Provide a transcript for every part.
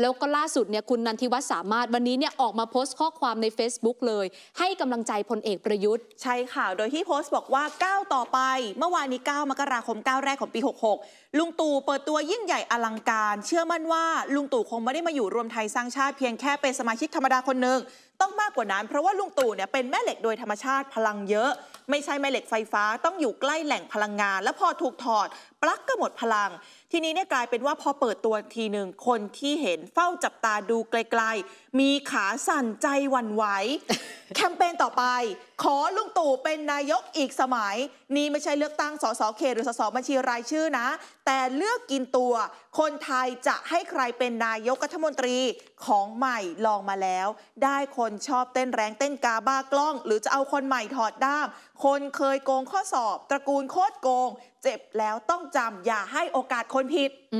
แล้วก็ล่าสุดเนี่ยคุณนันทิวัฒน์สามารถวันนี้เนี่ยออกมาโพสต์ข้อความใน Facebook เลย ให้กำลังใจพลเอกประยุทธ์ ใช่ค่ะโดยที่โพสต์บอกว่าก้าวต่อไป เมื่อวานนี้ 9มกราคมก้าวแรกของปี 66ลุงตู่เปิดตัวยิ่งใหญ่อลังการ เชื่อมั่นว่าลุงตู่คงไม่ได้มาอยู่รวมไทยสร้างชาติเพียงแค่เป็นสมาชิกธรรมดาคนหนึ่งต้องมากกว่านั้นเพราะว่าลุงตู่เนี่ยเป็นแม่เหล็กโดยธรรมชาติพลังเยอะ ไม่ใช่แม่เหล็กไฟฟ้าต้องอยู่ใกล้แหล่งพลังงาน แล้วพอถูกถอดปลั๊กก็หมดพลัง ทีนี้เนี่ยกลายเป็นว่าพอเปิดตัวทีหนึ่งคนที่เห็นเฝ้าจับตาดูไกลๆมีขาสั่นใจวันไหวแคมเปญต่อไป ขอลุงตู่เป็นนายกอีกสมัย นี่ไม่ใช่เลือกตั้งสสเขตหรือสสบัญชีรายชื่อนะ แต่เลือกกินตัว คนไทยจะให้ใครเป็นนายกรัฐมนตรีของใหม่ลองมาแล้วได้คนนชอบเต้นแรงเต้นกาบ้ากล้อง หรือจะเอาคนใหม่ถอดด้าม คนเคยโกงข้อสอบ ตระกูลโคตรโกง เจ็บแล้วต้องจำอย่าให้โอกาสคนผิดอ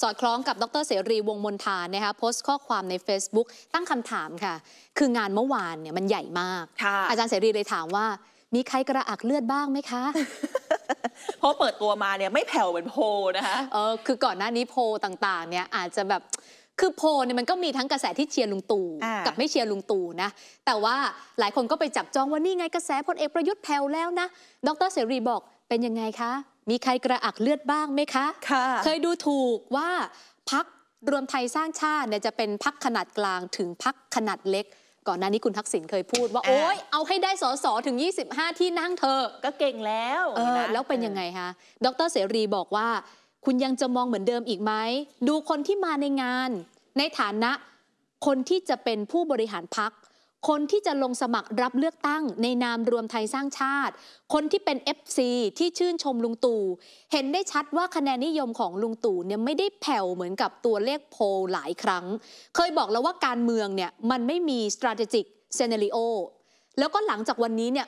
สอดคล้องกับดรเสรีวงมนทานนะคะโพสต์ข้อความใน Facebook ตั้งคำถามค่ะ คืองานเมื่อวานเนี่ยมันใหญ่มาก อาจารย์เสรีเลยถามว่า มีใครกระอักเลือดบ้างไหมคะเพราะเปิดตัวมาเนี่ยไม่แผ่วเหมือนโพนะคะเออคือก่อนหน้านี้โพต่างๆ เนี่ยอาจจะแบบคือโพเนี่ยมันก็มีทั้งกระแสที่เชียร์ลุงตู่กับไม่เชียร์ลุงตู่นะ แต่ว่าหลายคนก็ไปจับจองว่านี่ไงกระแสพลเอกประยุทธ์แผ่วแล้วนะดรเสรีบอกเป็นยังไงคะ มีใครกระอักเลือดบ้างไหมคะคะเคยดูถูกว่า พักรวมไทยสร้างชาติเนี่ยจะเป็นพักขนาดกลางถึงพักขนาดเล็ก ก่อนหน้านี้คุณทักษิณเคยพูด ว่า โอ๊ยเอาให้ได้สอสอถึง 25 ที่นั่งเธอก็เก่งแล้วออแล้วเป็นยังไงคะดรเสรีบอกว่าคุณยังจะมองเหมือนเดิมอีกไหมดูคนที่มาในงานในฐานะ คนที่จะเป็นผู้บริหารพักคนที่จะลงสมัครรับเลือกตั้งในนามรวมไทยสร้างชาติคนที่เป็น FC ที่ชื่นชมลุงตู่เห็นได้ชัดว่าคะแนนนิยมของลุงตู่เนี่ยไม่ได้แผ่วเหมือนกับตัวเลขโพลหลายครั้ง เคยบอกแล้วว่าการเมืองเนี่ยมันไม่มี strategic scenario แล้วก็หลังจากวันนี้เนี่ย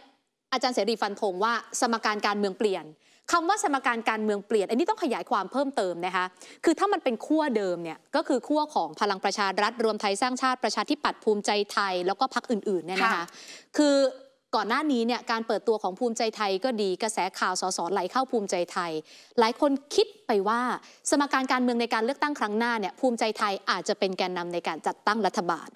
อาจารย์เสรีฟันธงว่าสมการการเมืองเปลี่ยนคำว่าสมการการเมืองเปลี่ยนอันนี้ต้องขยายความเพิ่มเติมนะคะคือถ้ามันเป็นขั้วเดิมเนี่ยก็คือขั้วของพลังประชารัฐรวมไทย สร้างชาติประชาธิปัตย์ภูมิใจไทย แล้วก็พรรคอื่นๆเนี่ยนะคะคือก่อนหน้านี้เนี่ยการเปิดตัวของภูมิใจไทย ก็ดีกระแสข่าวสสไหลเข้าภูมิใจไทย หลายคนคิดไปว่า สมการการเมืองในการเลือกตั้งครั้งหน้าเนี่ยภูมิใจไทยอาจจะเป็นแกนนำในการจัดตั้งรัฐบาล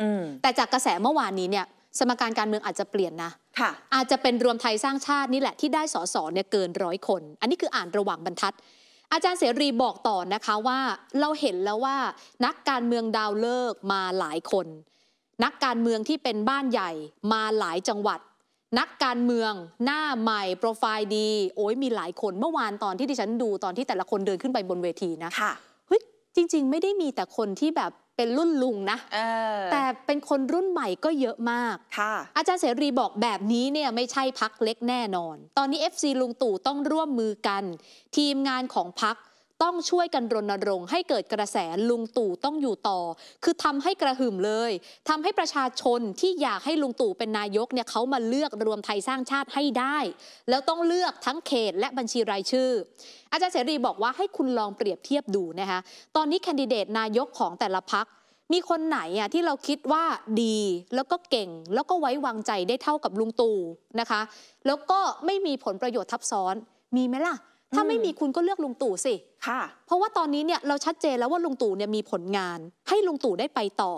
แต่จากกระแสเมื่อวานนี้เนี่ยสมการการเมืองอาจจะเปลี่ยนนะค่ะอาจจะเป็นรวมไทยสร้างชาตินี่แหละที่ได้สสเนี่ยเกินร้อยคน อันนี้คืออ่านระหว่างบรรทัด อาจารย์เสรีบอกต่อนะคะว่าเราเห็นแล้วว่า นักการเมืองดาวเลิกมาหลายคน นักการเมืองที่เป็นบ้านใหญ่มาหลายจังหวัด นักการเมืองหน้าใหม่โปรไฟล์ดี โอ้ยมีหลายคน เมื่อวานตอนที่ดิฉันดูตอนที่แต่ละคนเดินขึ้นไปบนเวทีนะ ค่ะเฮ้ยจริง ๆ ไม่ได้มีแต่คนที่แบบเป็นรุ่นลุงนะ แต่เป็นคนรุ่นใหม่ก็เยอะมาก อาจารย์เสรีบอกแบบนี้เนี่ยไม่ใช่พักเล็กแน่นอน ตอนนี้ FC ลุงตู่ต้องร่วมมือกัน ทีมงานของพักต้องช่วยกันรณรงค์ให้เกิดกระแสลุงตู่ต้องอยู่ต่อ คือทำให้กระหึ่มเลย ทำให้ประชาชนที่อยากให้ลุงตู่เป็นนายกเนี่ยเขามาเลือกรวมไทยสร้างชาติให้ได้ แล้วต้องเลือกทั้งเขตและบัญชีรายชื่อ อาจารย์เสรีบอกว่าให้คุณลองเปรียบเทียบดูนะคะตอนนี้แคนดิเดตนายกของแต่ละพักมีคนไหนอ่ะที่เราคิดว่าดี แล้วก็เก่ง แล้วก็ไว้วางใจได้เท่ากับลุงตู่นะคะ แล้วก็ไม่มีผลประโยชน์ทับซ้อนมีไหมล่ะ ถ้าไม่มีคุณก็เลือกลุงตู่สิค่ะเพราะว่าตอนนี้เนี่ยเราชัดเจนแล้วว่าลุงตู่เนี่ยมีผลงาน ให้ลุงตู่ได้ไปต่อ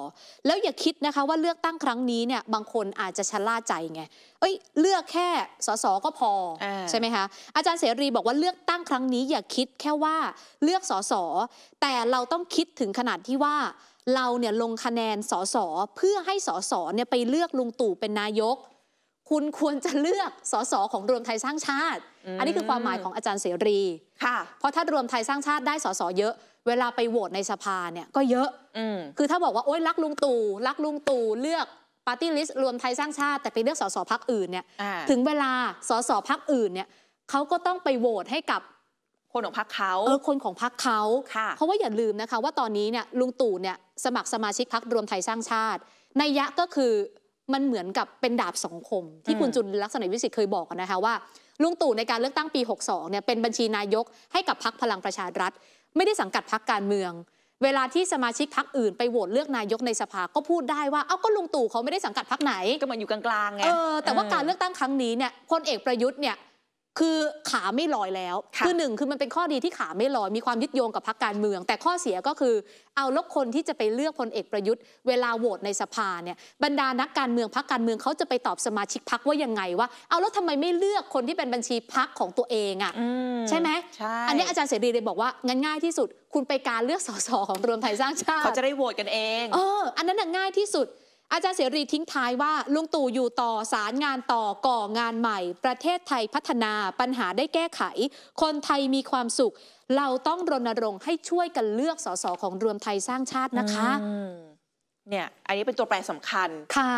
แล้วอย่าคิดนะคะว่าเลือกตั้งครั้งนี้เนี่ยบางคนอาจจะชะล่าใจไงเอ้ยเลือกแค่สสก็พออใช่ไหมคะอาจารย์เสรีบอกว่าเลือกตั้งครั้งนี้อย่าคิดแค่ว่าเลือกสสแต่เราต้องคิดถึงขนาดที่ว่า เราเนี่ยลงคะแนนสสเพื่อให้สสเนี่ยไปเลือกลุงตู่เป็นนายกคุณควรจะเลือกสสของรวมไทยสร้างชาติ อันนี้คือความหมายของอาจารย์เสรีค่ะ เพราะถ้ารวมไทยสร้างชาติได้สสเยอะ เวลาไปโหวตในสภาเนี่ยก็เยอะคือถ้าบอกว่าโอ๊ยรักลุงตู่รักลุงตู่เลือกปาร์ตี้ลิสต์รวมไทยสร้างชาติ แต่ไปเลือกสสพักอื่นเนี่ยถึงเวลาสสพักอื่นเนี่ยเขาก็ต้องไปโหวตให้กับคนของพรรคเขาเออคนของพรรคเขาเพราะว่าอย่าลืมนะคะว่าตอนนี้เนี่ยลุงตู่เนี่ยสมัครสมาชิกพรรครวมไทยสร้างชาตินยยะก็คือมันเหมือนกับเป็นดาบสองคมที่คุณจุลลักษณะวิสิทธิ์เคยบอกนะคะว่า ลุงตู่ในการเลือกตั้งปี62เนี่ยเป็นบัญชีนายกให้กับพักพลังประชารัฐ ไม่ได้สังกัดพักการเมือง เวลาที่สมาชิกพักอื่นไปโหวตเลือกนายกในสภาก็พูดได้ว่าเอ้าก็ลุงตู่เขาไม่ได้สังกัดพักไหนก็มันอยู่กลางๆไงเออแต่ว่าการเลือกตั้งครั้งนี้เนี่ยพลเอกประยุทธ์เนี่ยคือขาไม่ลอยแล้วคือหนึ่งคือมันเป็นข้อดีที่ขาไม่ลอยมีความยึดโยงกับพรรคการเมือง แต่ข้อเสียก็คือเอาล้คนที่จะไปเลือกพลเอกประยุทธ์เวลาโหวตในสภาเนี่ยบรรดานักการเมืองพรรคการเมืองเขาจะไปตอบสมาชิกพรรคว่ายังไงว่า เอาแล้วทำไมไม่เลือกคนที่เป็นบัญชีพรรคของตัวเองอะ่ะใช่ไหมใช่อันนี้อาจารย์เสรีเลยบอกว่างั้นง่ายที่สุด คุณไปการเลือกสสของรวมไทยสร้างชาติเขาจะได้โหวตกันเองเอออันนั้นง่ายที่สุดอาจารย์เสรีทิ้งท้ายว่าลุงตู่อยู่ต่อสารงานต่อก่องานใหม่ ประเทศไทยพัฒนาปัญหาได้แก้ไข คนไทยมีความสุข เราต้องรณรงค์ให้ช่วยกันเลือกสสของรวมไทยสร้างชาตินะคะ เนี่ย อันนี้เป็นตัวแปรสำคัญค่ะ